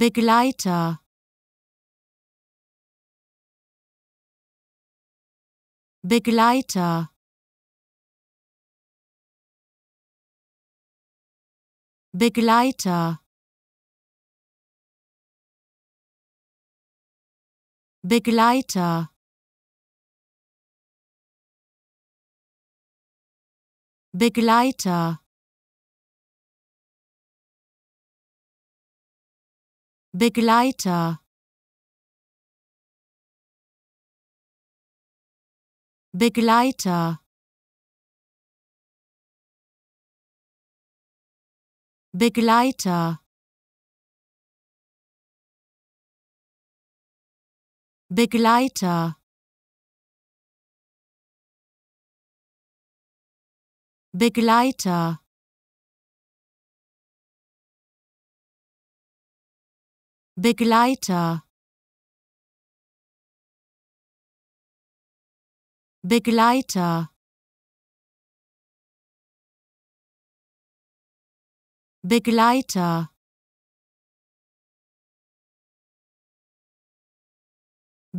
Begleiter Begleiter Begleiter Begleiter Begleiter Begleiter Begleiter Begleiter Begleiter Begleiter Begleiter Begleiter Begleiter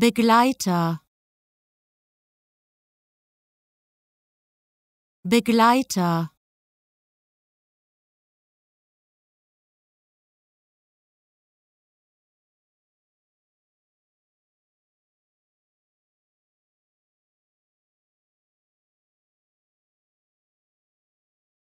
Begleiter Begleiter